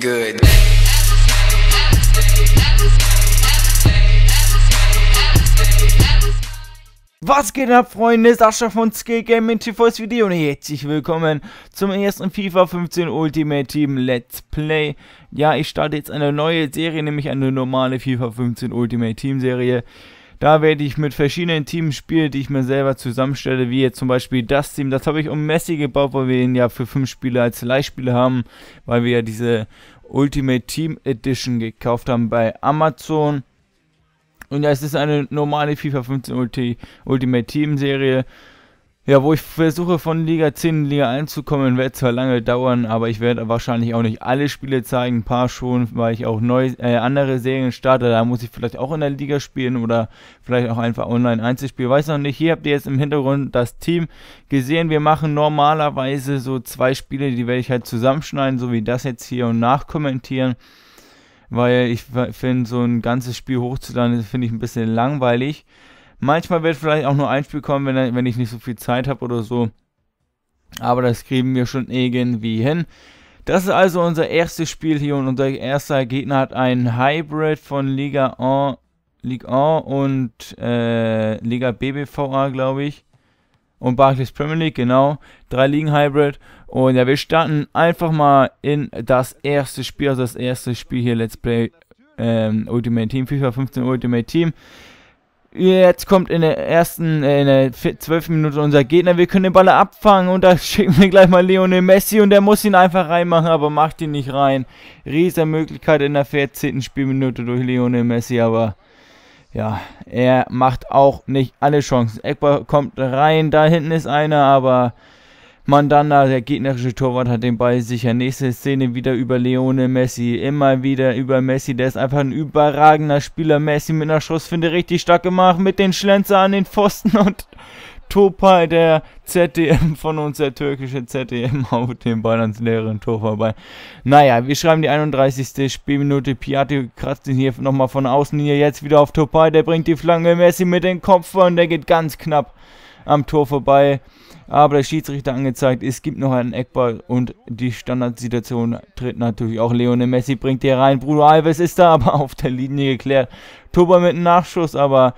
Good. Was geht ab, Freunde? Sascha von Skill Gaming TVs Video und herzlich willkommen zum ersten FIFA 15 Ultimate Team Let's Play. Ja, ich starte jetzt eine neue Serie, nämlich eine normale FIFA 15 Ultimate Team Serie. Da werde ich mit verschiedenen Teams spielen, die ich mir selber zusammenstelle, wie jetzt zum Beispiel das Team. Das habe ich um Messi gebaut, weil wir ihn ja für fünf Spiele als Leihspiele haben, weil wir ja diese Ultimate Team Edition gekauft haben bei Amazon. Und ja, es ist eine normale FIFA 15 Ulti Ultimate Team Serie ja, wo ich versuche von Liga 10 in Liga 1 zu kommen, wird zwar lange dauern, aber ich werde wahrscheinlich auch nicht alle Spiele zeigen, ein paar schon, weil ich auch neu, äh, andere Serien starte, da muss ich vielleicht auch in der Liga spielen oder vielleicht auch einfach online Einzelspiel, weiß noch nicht. Hier habt ihr jetzt im Hintergrund das Team gesehen, wir machen normalerweise so zwei Spiele, die werde ich halt zusammenschneiden, so wie das jetzt hier und nachkommentieren weil ich finde, so ein ganzes Spiel hochzuladen, finde ich ein bisschen langweilig. Manchmal wird vielleicht auch nur ein Spiel kommen, wenn, wenn ich nicht so viel Zeit habe oder so. Aber das kriegen wir schon irgendwie hin. Das ist also unser erstes Spiel hier und unser erster Gegner hat einen Hybrid von Liga 1, Liga 1 und äh, Liga BBVA, glaube ich. Und Barclays Premier League, genau. Drei Ligen Hybrid. Und ja, wir starten einfach mal in das erste Spiel, also das erste Spiel hier, Let's Play ähm, Ultimate Team, FIFA 15 Ultimate Team. Jetzt kommt in der ersten, äh, in der 12. Minute unser Gegner. Wir können den Ball abfangen und da schicken wir gleich mal Lionel Messi und der muss ihn einfach reinmachen, aber macht ihn nicht rein. Riese Möglichkeit in der 14. Spielminute durch Lionel Messi, aber ja, er macht auch nicht alle Chancen. Ekbar kommt rein, da hinten ist einer, aber Mandanda, der gegnerische Torwart, hat den Ball sicher. Nächste Szene wieder über Leone Messi. Immer wieder über Messi. Der ist einfach ein überragender Spieler. Messi mit einer Schussfinde richtig stark gemacht. Mit den Schlenzer an den Pfosten und Topai, der ZDM von uns, der türkische ZDM, haut den Ball ans leeren Tor vorbei. Naja, wir schreiben die 31. Spielminute. Piatti kratzt ihn hier nochmal von außen hier jetzt wieder auf Topai. Der bringt die Flanke Messi mit dem Kopf und der geht ganz knapp am Tor vorbei. Aber der Schiedsrichter angezeigt, es gibt noch einen Eckball und die Standardsituation tritt natürlich auch Leone Messi, bringt hier rein. Bruno Alves ist da aber auf der Linie geklärt. Turbo mit einem Nachschuss, aber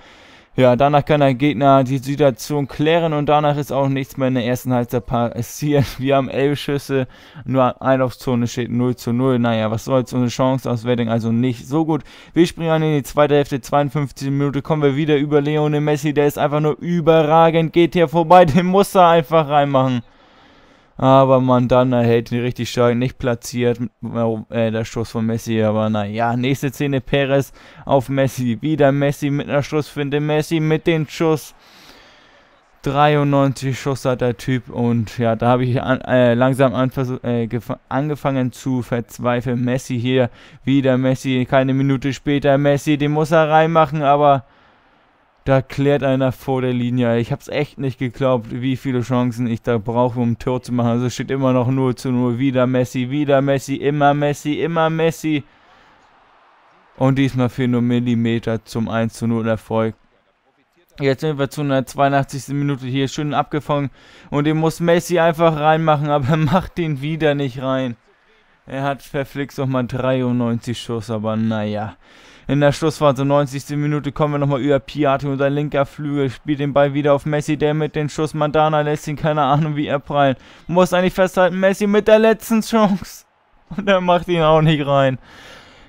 ja, danach kann der Gegner die Situation klären und danach ist auch nichts mehr in der ersten Halbzeit passiert. Wir haben elf Schüsse, nur Einlaufzone steht 0 zu 0. Naja, was soll's, unsere Chanceauswertung also nicht so gut. Wir springen an in die zweite Hälfte, 52 Minute, kommen wir wieder über Leone Messi, der ist einfach nur überragend, geht hier vorbei, den muss er einfach reinmachen. Aber Mandanda hält ihn richtig stark, nicht platziert. Äh, der Schuss von Messi, aber naja, nächste Szene: Perez auf Messi. Wieder Messi mit einer Schussfinde. Messi mit dem Schuss. 93 Schuss hat der Typ und ja, da habe ich an, äh, langsam an, äh, angefangen zu verzweifeln. Messi hier wieder, Messi keine Minute später, Messi, den muss er reinmachen, aber da klärt einer vor der Linie. Ich hab's echt nicht geglaubt, wie viele Chancen ich da brauche, um ein Tor zu machen. Also steht immer noch 0 zu 0. Wieder Messi, wieder Messi, immer Messi, immer Messi. Und diesmal fehlen nur Millimeter zum 1 zu 0 Erfolg. Jetzt sind wir zu einer 82. Minute hier schön abgefangen. Und den muss Messi einfach reinmachen, aber er macht den wieder nicht rein. Er hat verflixt nochmal 93 Schuss, aber naja in der Schlussphase 90. Minute kommen wir nochmal über Piatti und sein linker Flügel, spielt den Ball wieder auf Messi, der mit dem Schuss Mandana lässt ihn keine Ahnung wie er prallen. Muss eigentlich festhalten, Messi mit der letzten Chance. Und er macht ihn auch nicht rein.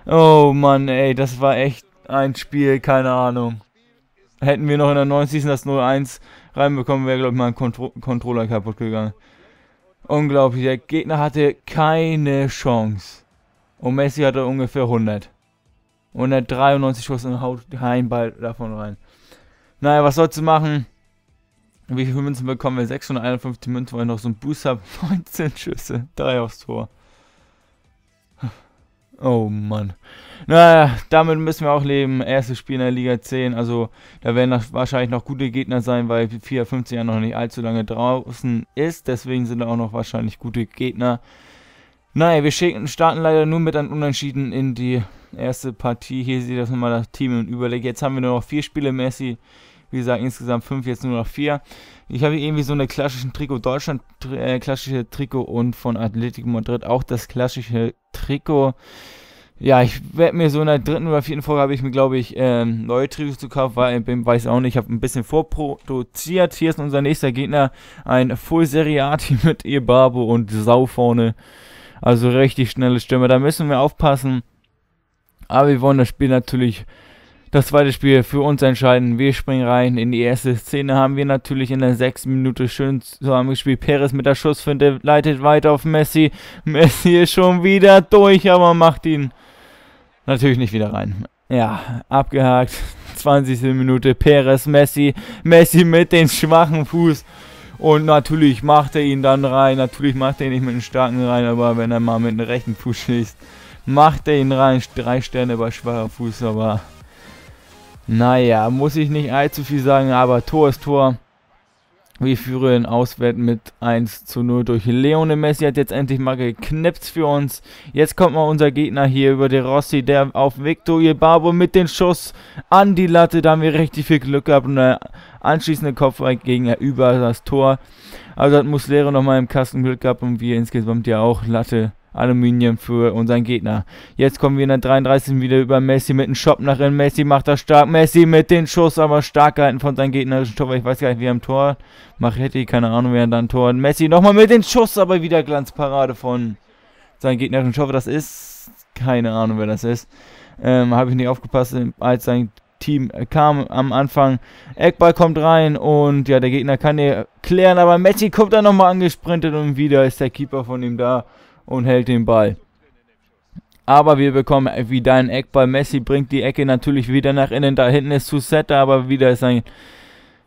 Oh Mann, ey, das war echt ein Spiel, keine Ahnung. Hätten wir noch in der 90. das 0-1 reinbekommen, wäre, glaube ich, mal ein Contro Controller kaputt gegangen. Unglaublich, der Gegner hatte keine Chance. Und Messi hatte ungefähr 100. 193 Schuss und haut keinen Ball davon rein. Naja, was sollst du machen? Wie viele Münzen bekommen wir? 651 Münzen, weil ich noch so einen Boost habe. 19 Schüsse, 3 aufs Tor. Oh Mann. Naja, damit müssen wir auch leben. Erstes Spiel in der Liga 10. Also, da werden noch, wahrscheinlich noch gute Gegner sein, weil 54 ja noch nicht allzu lange draußen ist. Deswegen sind da auch noch wahrscheinlich gute Gegner. Naja, wir starten leider nur mit einem Unentschieden in die erste Partie. Hier sieht das nochmal das Team im Überblick. Jetzt haben wir nur noch vier Spiele. Messi, wie gesagt, insgesamt fünf, jetzt nur noch vier. Ich habe hier irgendwie so eine klassischen Trikot Deutschland, äh, klassische Trikot und von Athletic Madrid auch das klassische Trikot. Ja, ich werde mir so in der dritten oder vierten Folge habe ich mir, glaube ich, ähm, neue Trikots zu kaufen, weil ich weiß auch nicht, ich habe ein bisschen vorproduziert. Hier ist unser nächster Gegner, ein Full Seriati mit Barbo und Sau vorne. Also richtig schnelle Stimme. Da müssen wir aufpassen. Aber wir wollen das Spiel natürlich, das zweite Spiel für uns entscheiden. Wir springen rein. In die erste Szene haben wir natürlich in der sechsten Minute schön zusammengespielt. Perez mit der Schussfinde leitet weiter auf Messi. Messi ist schon wieder durch, aber macht ihn natürlich nicht wieder rein. Ja, abgehakt. 20. Minute Perez, Messi. Messi mit dem schwachen Fuß. Und natürlich macht er ihn dann rein. Natürlich macht er ihn nicht mit dem starken rein, aber wenn er mal mit dem rechten Fuß schießt, macht er ihn rein. Drei Sterne bei schwacher Fuß, aber naja, muss ich nicht allzu viel sagen, aber Tor ist Tor. Wir führen auswärts mit 1 zu 0 durch Leone Messi, hat jetzt endlich mal geknipst für uns. Jetzt kommt mal unser Gegner hier über De Rossi, der auf Victor Barbo mit dem Schuss an die Latte, da haben wir richtig viel Glück gehabt und der anschließende Kopfball gegen über das Tor. Also hat Muslera nochmal im Kasten Glück gehabt und wir insgesamt ja auch Latte Aluminium für unseren Gegner. Jetzt kommen wir in der 33. wieder über Messi mit dem Shop nach innen. Messi macht das stark. Messi mit den Schuss, aber stark gehalten von seinem gegnerischen Tor. Ich weiß gar nicht, wie er am Tor Machetti, keine Ahnung, wer dann Tor. Messi nochmal mit den Schuss, aber wieder Glanzparade von seinem gegnerischen Tor. Das ist keine Ahnung, wer das ist. Ähm, Habe ich nicht aufgepasst, als sein Team kam am Anfang. Eckball kommt rein und ja, der Gegner kann hier klären, aber Messi kommt dann nochmal angesprintet und wieder ist der Keeper von ihm da und hält den Ball. Aber wir bekommen wieder einen Eckball. Messi bringt die Ecke natürlich wieder nach innen. Da hinten ist Susetta, aber wieder ist sein,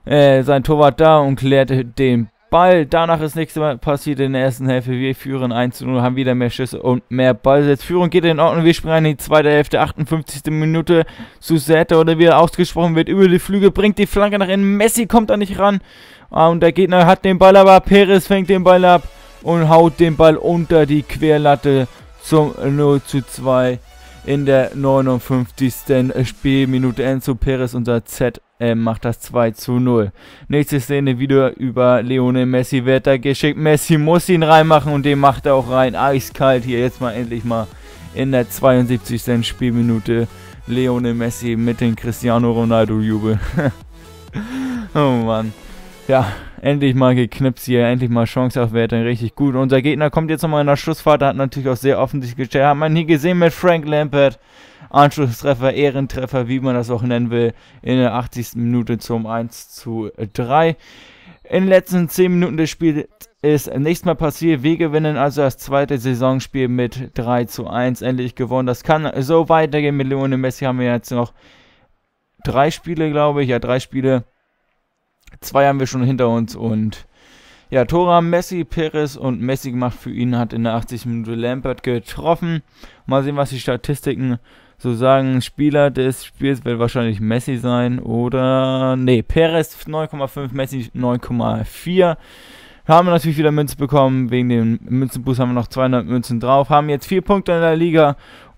äh, sein Torwart da und klärt den Ball. Danach ist nichts mehr passiert in der ersten Hälfte. Wir führen 1 zu 0, haben wieder mehr Schüsse und mehr Ballsitz. Führung geht in Ordnung. Wir springen in die zweite Hälfte, 58. Minute. Susetta oder wie er ausgesprochen wird, über die Flüge, bringt die Flanke nach innen. Messi kommt da nicht ran. Ah, und der Gegner hat den Ball, aber Perez fängt den Ball ab und haut den Ball unter die Querlatte zum 0 zu 2 in der 59. Spielminute. Enzo Perez, unser ZM, macht das 2 zu 0. Nächste Szene wieder über Leone Messi, wird da geschickt. Messi muss ihn reinmachen und den macht er auch rein. Eiskalt hier, jetzt mal endlich mal in der 72. Spielminute. Leone Messi mit dem Cristiano Ronaldo Jubel. oh Mann ja, endlich mal geknipst hier, endlich mal Chance auf Werte, richtig gut. Unser Gegner kommt jetzt nochmal in der Schlussfahrt, hat natürlich auch sehr offensichtlich gestellt, hat man hier gesehen mit Frank Lampert. Anschlusstreffer, Ehrentreffer, wie man das auch nennen will, in der 80. Minute zum 1 zu 3. In den letzten 10 Minuten des Spiels ist nichts mehr passiert. Wir gewinnen also das zweite Saisonspiel mit 3 zu 1 endlich gewonnen. Das kann so weitergehen mit Leone Messi. Haben wir jetzt noch drei Spiele, glaube ich. Ja, drei Spiele Zwei haben wir schon hinter uns und ja, Tora Messi, Perez und Messi gemacht für ihn, hat in der 80. Minute Lampert getroffen. Mal sehen, was die Statistiken so sagen. Spieler des Spiels wird wahrscheinlich Messi sein oder nee, Perez 9,5, Messi 9,4. Haben wir natürlich wieder Münze bekommen, wegen dem Münzenboost haben wir noch 200 Münzen drauf, haben jetzt 4 Punkte in der Liga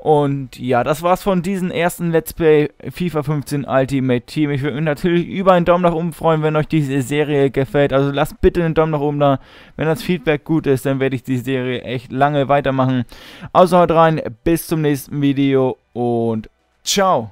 und ja, das war's von diesem ersten Let's Play FIFA 15 Ultimate Team. Ich würde mich natürlich über einen Daumen nach oben freuen, wenn euch diese Serie gefällt. Also lasst bitte einen Daumen nach oben da. Wenn das Feedback gut ist, dann werde ich die Serie echt lange weitermachen. Also haut rein, bis zum nächsten Video und ciao.